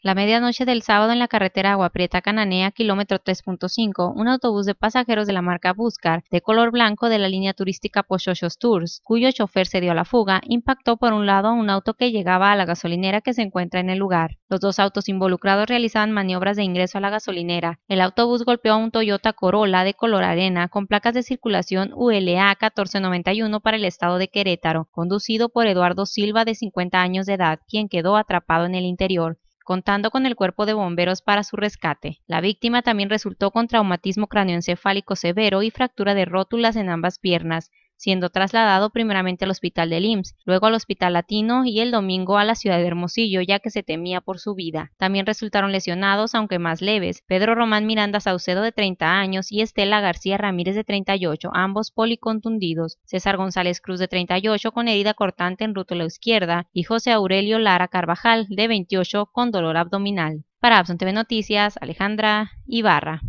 La medianoche del sábado en la carretera Agua Prieta Cananea, kilómetro 3.5, un autobús de pasajeros de la marca Buscar, de color blanco de la línea turística Pochochos Tours, cuyo chofer se dio a la fuga, impactó por un lado a un auto que llegaba a la gasolinera que se encuentra en el lugar. Los dos autos involucrados realizaban maniobras de ingreso a la gasolinera. El autobús golpeó a un Toyota Corolla de color arena con placas de circulación ULA 1491 para el estado de Querétaro, conducido por Eduardo Silva de 50 años de edad, quien quedó atrapado en el interior contando con el cuerpo de bomberos para su rescate. La víctima también resultó con traumatismo cráneoencefálico severo y fractura de rótulas en ambas piernas, siendo trasladado primeramente al hospital del IMSS, luego al hospital latino y el domingo a la ciudad de Hermosillo, ya que se temía por su vida. También resultaron lesionados, aunque más leves, Pedro Román Miranda Saucedo de 30 años y Estela García Ramírez de 38, ambos policontundidos, César González Cruz de 38 con herida cortante en rótula izquierda y José Aurelio Lara Carvajal de 28 con dolor abdominal. Para Abson TV Noticias, Alejandra Ibarra.